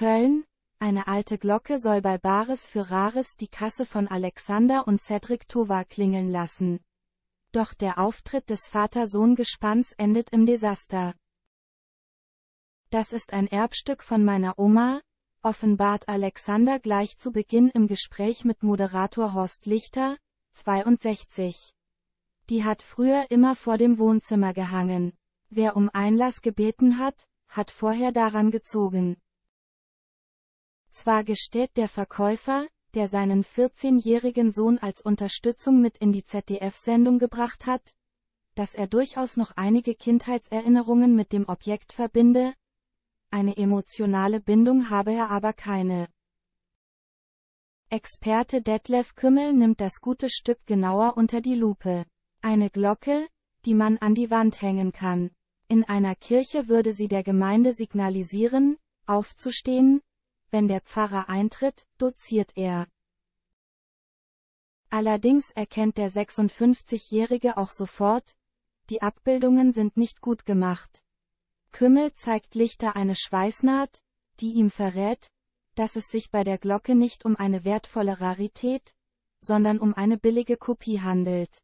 Köln, eine alte Glocke soll bei Bares für Rares die Kasse von Alexander und Cedric Tova klingeln lassen. Doch der Auftritt des Vater-Sohn-Gespanns endet im Desaster. Das ist ein Erbstück von meiner Oma, offenbart Alexander gleich zu Beginn im Gespräch mit Moderator Horst Lichter, 62. Die hat früher immer vor dem Wohnzimmer gehangen. Wer um Einlass gebeten hat, hat vorher daran gezogen. Zwar gesteht der Verkäufer, der seinen 14-jährigen Sohn als Unterstützung mit in die ZDF-Sendung gebracht hat, dass er durchaus noch einige Kindheitserinnerungen mit dem Objekt verbinde, eine emotionale Bindung habe er aber keine. Experte Detlef Kümmel nimmt das gute Stück genauer unter die Lupe. Eine Glocke, die man an die Wand hängen kann. In einer Kirche würde sie der Gemeinde signalisieren, aufzustehen, wenn der Pfarrer eintritt, doziert er. Allerdings erkennt der 56-Jährige auch sofort, die Abbildungen sind nicht gut gemacht. Kümmel zeigt Lichter eine Schweißnaht, die ihm verrät, dass es sich bei der Glocke nicht um eine wertvolle Rarität, sondern um eine billige Kopie handelt.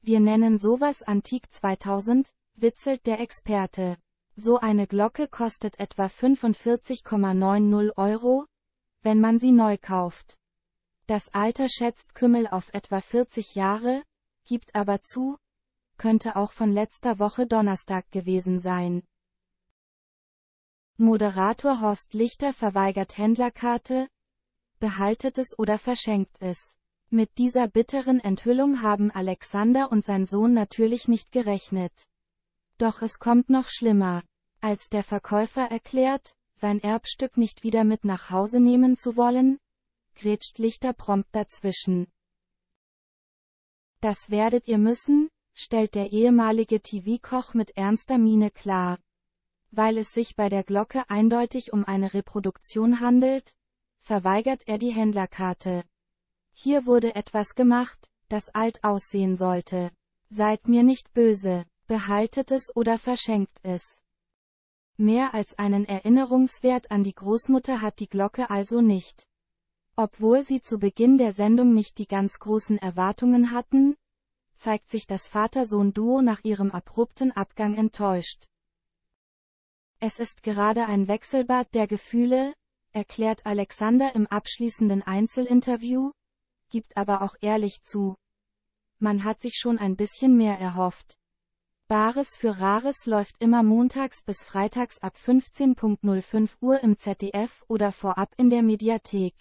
Wir nennen sowas Antik 2000, witzelt der Experte. So eine Glocke kostet etwa 45,90 Euro, wenn man sie neu kauft. Das Alter schätzt Kümmel auf etwa 40 Jahre, gibt aber zu, könnte auch von letzter Woche Donnerstag gewesen sein. Moderator Horst Lichter verweigert Händlerkarte, behaltet es oder verschenkt es. Mit dieser bitteren Enthüllung haben Alexander und sein Sohn natürlich nicht gerechnet. Doch es kommt noch schlimmer. Als der Verkäufer erklärt, sein Erbstück nicht wieder mit nach Hause nehmen zu wollen, grätscht Lichter prompt dazwischen. Das werdet ihr müssen, stellt der ehemalige TV-Koch mit ernster Miene klar. Weil es sich bei der Glocke eindeutig um eine Reproduktion handelt, verweigert er die Händlerkarte. Hier wurde etwas gemacht, das alt aussehen sollte. Seid mir nicht böse, behaltet es oder verschenkt es. Mehr als einen Erinnerungswert an die Großmutter hat die Glocke also nicht. Obwohl sie zu Beginn der Sendung nicht die ganz großen Erwartungen hatten, zeigt sich das Vater-Sohn-Duo nach ihrem abrupten Abgang enttäuscht. Es ist gerade ein Wechselbad der Gefühle, erklärt Alexander im abschließenden Einzelinterview, gibt aber auch ehrlich zu. Man hat sich schon ein bisschen mehr erhofft. Bares für Rares läuft immer montags bis freitags ab 15.05 Uhr im ZDF oder vorab in der Mediathek.